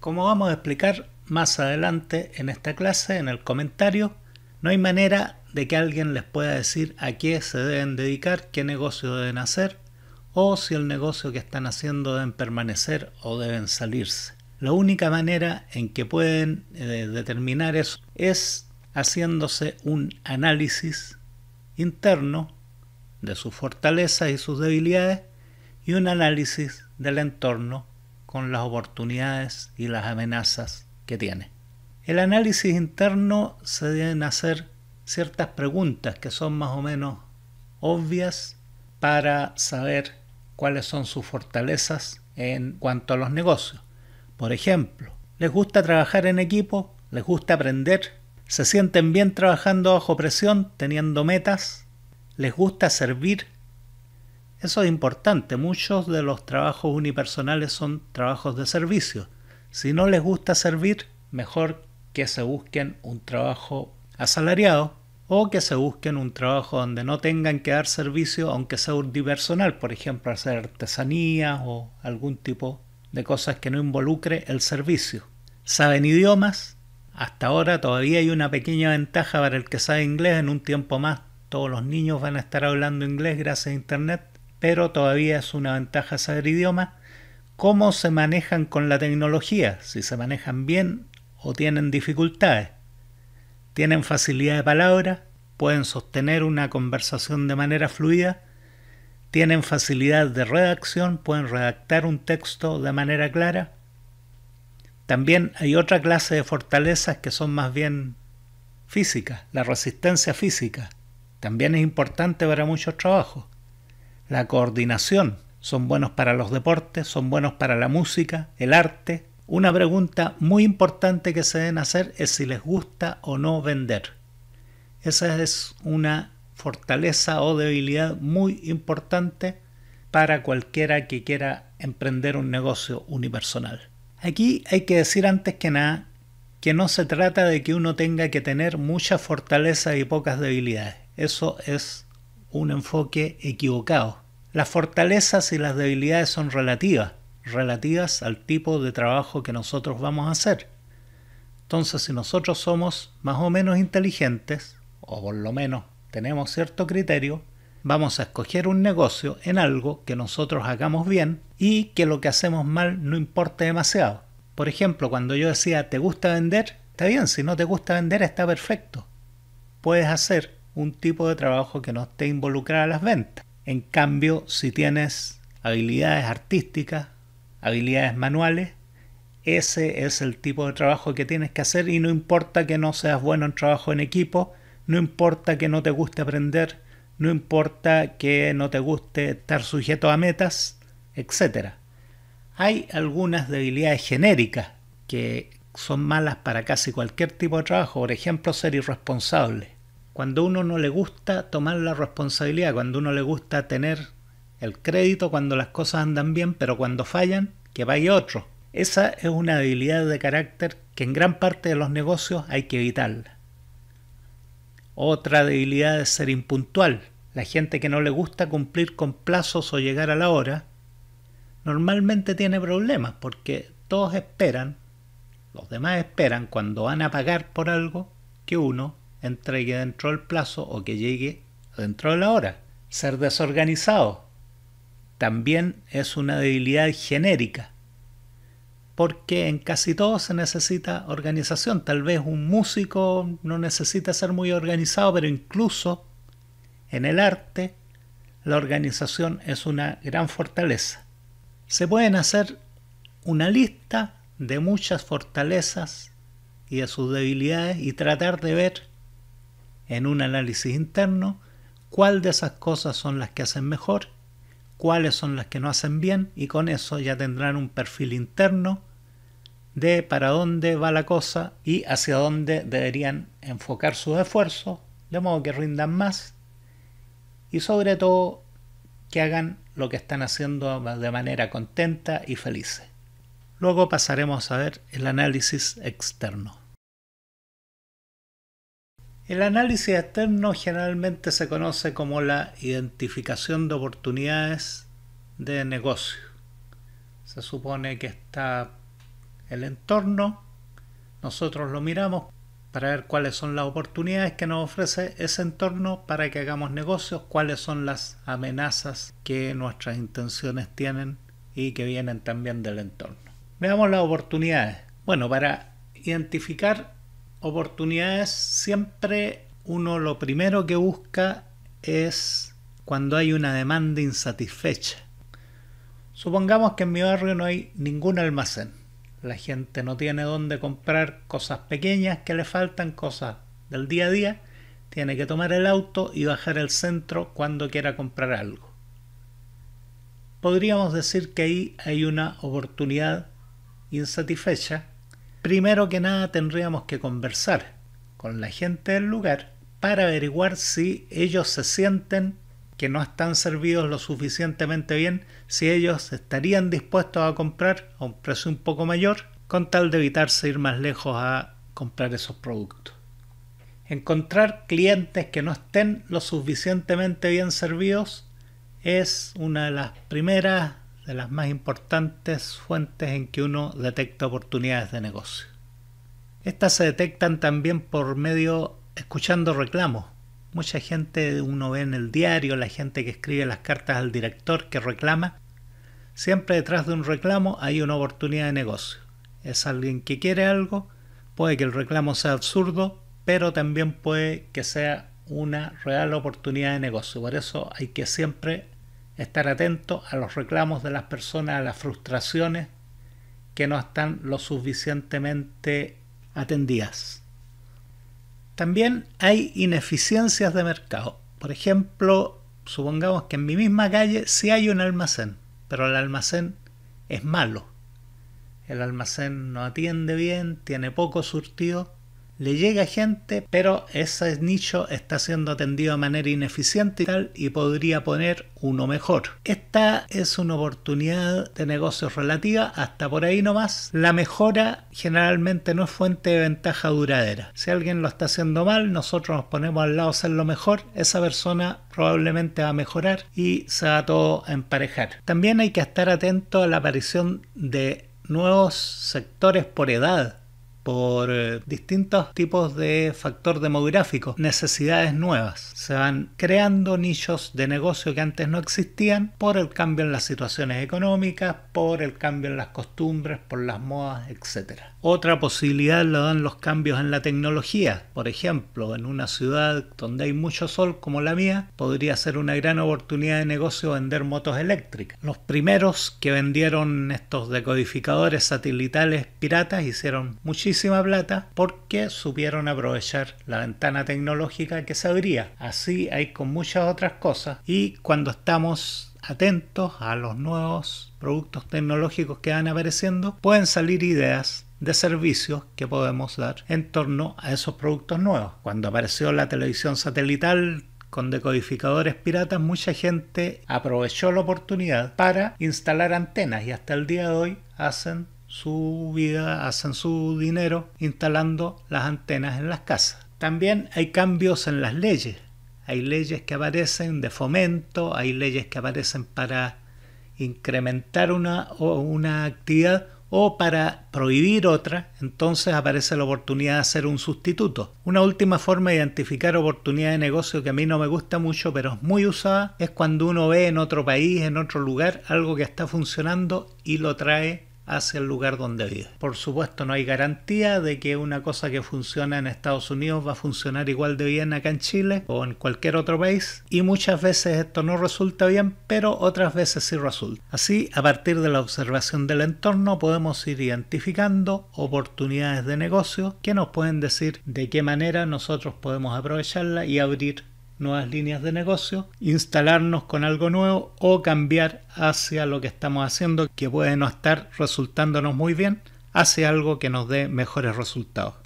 Como vamos a explicar más adelante en esta clase, en el comentario, no hay manera de que alguien les pueda decir a qué se deben dedicar, qué negocio deben hacer o si el negocio que están haciendo deben permanecer o deben salirse. La única manera en que pueden eh, determinar eso es haciéndose un análisis interno de sus fortalezas y sus debilidades y un análisis del entorno con las oportunidades y las amenazas que tiene. El análisis interno se deben hacer ciertas preguntas que son más o menos obvias para saber cuáles son sus fortalezas en cuanto a los negocios. Por ejemplo, ¿les gusta trabajar en equipo? ¿Les gusta aprender? ¿Se sienten bien trabajando bajo presión, teniendo metas? ¿Les gusta servir eso es importante. Muchos de los trabajos unipersonales son trabajos de servicio. Si no les gusta servir, mejor que se busquen un trabajo asalariado o que se busquen un trabajo donde no tengan que dar servicio, aunque sea unipersonal, por ejemplo, hacer artesanías o algún tipo de cosas que no involucre el servicio. ¿Saben idiomas? Hasta ahora todavía hay una pequeña ventaja para el que sabe inglés. En un tiempo más todos los niños van a estar hablando inglés gracias a Internet pero todavía es una ventaja saber idioma. ¿Cómo se manejan con la tecnología? Si se manejan bien o tienen dificultades. ¿Tienen facilidad de palabra? ¿Pueden sostener una conversación de manera fluida? ¿Tienen facilidad de redacción? ¿Pueden redactar un texto de manera clara? También hay otra clase de fortalezas que son más bien físicas, la resistencia física. También es importante para muchos trabajos la coordinación. Son buenos para los deportes, son buenos para la música, el arte. Una pregunta muy importante que se deben hacer es si les gusta o no vender. Esa es una fortaleza o debilidad muy importante para cualquiera que quiera emprender un negocio unipersonal. Aquí hay que decir antes que nada que no se trata de que uno tenga que tener mucha fortaleza y pocas debilidades. Eso es un enfoque equivocado. Las fortalezas y las debilidades son relativas, relativas al tipo de trabajo que nosotros vamos a hacer. Entonces, si nosotros somos más o menos inteligentes, o por lo menos tenemos cierto criterio, vamos a escoger un negocio en algo que nosotros hagamos bien y que lo que hacemos mal no importe demasiado. Por ejemplo, cuando yo decía, ¿te gusta vender? Está bien, si no te gusta vender está perfecto. Puedes hacer un tipo de trabajo que no esté involucrado a las ventas. En cambio, si tienes habilidades artísticas, habilidades manuales, ese es el tipo de trabajo que tienes que hacer y no importa que no seas bueno en trabajo en equipo, no importa que no te guste aprender, no importa que no te guste estar sujeto a metas, etc. Hay algunas debilidades genéricas que son malas para casi cualquier tipo de trabajo, por ejemplo ser irresponsable. Cuando uno no le gusta tomar la responsabilidad, cuando uno le gusta tener el crédito, cuando las cosas andan bien, pero cuando fallan, que vaya otro. Esa es una debilidad de carácter que en gran parte de los negocios hay que evitarla. Otra debilidad es ser impuntual. La gente que no le gusta cumplir con plazos o llegar a la hora, normalmente tiene problemas porque todos esperan, los demás esperan cuando van a pagar por algo, que uno entregue dentro del plazo o que llegue dentro de la hora. Ser desorganizado también es una debilidad genérica, porque en casi todo se necesita organización. Tal vez un músico no necesita ser muy organizado, pero incluso en el arte la organización es una gran fortaleza. Se pueden hacer una lista de muchas fortalezas y de sus debilidades y tratar de ver en un análisis interno cuál de esas cosas son las que hacen mejor, cuáles son las que no hacen bien y con eso ya tendrán un perfil interno de para dónde va la cosa y hacia dónde deberían enfocar sus esfuerzos, de modo que rindan más y sobre todo que hagan lo que están haciendo de manera contenta y feliz. Luego pasaremos a ver el análisis externo. El análisis externo generalmente se conoce como la identificación de oportunidades de negocio. Se supone que está el entorno, nosotros lo miramos para ver cuáles son las oportunidades que nos ofrece ese entorno para que hagamos negocios, cuáles son las amenazas que nuestras intenciones tienen y que vienen también del entorno. Veamos las oportunidades. Bueno, para identificar oportunidades siempre uno lo primero que busca es cuando hay una demanda insatisfecha. Supongamos que en mi barrio no hay ningún almacén. La gente no tiene dónde comprar cosas pequeñas que le faltan, cosas del día a día. Tiene que tomar el auto y bajar al centro cuando quiera comprar algo. Podríamos decir que ahí hay una oportunidad insatisfecha primero que nada tendríamos que conversar con la gente del lugar para averiguar si ellos se sienten que no están servidos lo suficientemente bien, si ellos estarían dispuestos a comprar a un precio un poco mayor, con tal de evitarse ir más lejos a comprar esos productos. Encontrar clientes que no estén lo suficientemente bien servidos es una de las primeras de las más importantes fuentes en que uno detecta oportunidades de negocio. Estas se detectan también por medio escuchando reclamos. Mucha gente uno ve en el diario, la gente que escribe las cartas al director que reclama. Siempre detrás de un reclamo hay una oportunidad de negocio. Es alguien que quiere algo, puede que el reclamo sea absurdo, pero también puede que sea una real oportunidad de negocio. Por eso hay que siempre estar atento a los reclamos de las personas, a las frustraciones que no están lo suficientemente atendidas. También hay ineficiencias de mercado. Por ejemplo, supongamos que en mi misma calle sí hay un almacén, pero el almacén es malo. El almacén no atiende bien, tiene poco surtido le llega gente, pero ese nicho está siendo atendido de manera ineficiente y tal, y podría poner uno mejor. Esta es una oportunidad de negocios relativa, hasta por ahí nomás. La mejora generalmente no es fuente de ventaja duradera. Si alguien lo está haciendo mal, nosotros nos ponemos al lado a hacerlo mejor, esa persona probablemente va a mejorar y se va todo a emparejar. También hay que estar atento a la aparición de nuevos sectores por edad por eh, distintos tipos de factor demográfico, necesidades nuevas. Se van creando nichos de negocio que antes no existían por el cambio en las situaciones económicas, por el cambio en las costumbres, por las modas, etc. Otra posibilidad la dan los cambios en la tecnología. Por ejemplo, en una ciudad donde hay mucho sol como la mía, podría ser una gran oportunidad de negocio vender motos eléctricas. Los primeros que vendieron estos decodificadores satelitales piratas hicieron muchísimo plata porque supieron aprovechar la ventana tecnológica que se abría. Así hay con muchas otras cosas y cuando estamos atentos a los nuevos productos tecnológicos que van apareciendo, pueden salir ideas de servicios que podemos dar en torno a esos productos nuevos. Cuando apareció la televisión satelital, con decodificadores piratas mucha gente aprovechó la oportunidad para instalar antenas y hasta el día de hoy hacen su vida, hacen su dinero instalando las antenas en las casas. También hay cambios en las leyes. Hay leyes que aparecen de fomento, hay leyes que aparecen para incrementar una, o una actividad o para prohibir otra, entonces aparece la oportunidad de hacer un sustituto. Una última forma de identificar oportunidad de negocio que a mí no me gusta mucho, pero es muy usada, es cuando uno ve en otro país, en otro lugar, algo que está funcionando y lo trae hacia el lugar donde vive. Por supuesto, no hay garantía de que una cosa que funciona en Estados Unidos va a funcionar igual de bien acá en Chile o en cualquier otro país y muchas veces esto no resulta bien, pero otras veces sí resulta. Así, a partir de la observación del entorno podemos ir identificando oportunidades de negocio que nos pueden decir de qué manera nosotros podemos aprovecharla y abrir nuevas líneas de negocio, instalarnos con algo nuevo o cambiar hacia lo que estamos haciendo que puede no estar resultándonos muy bien, hacia algo que nos dé mejores resultados.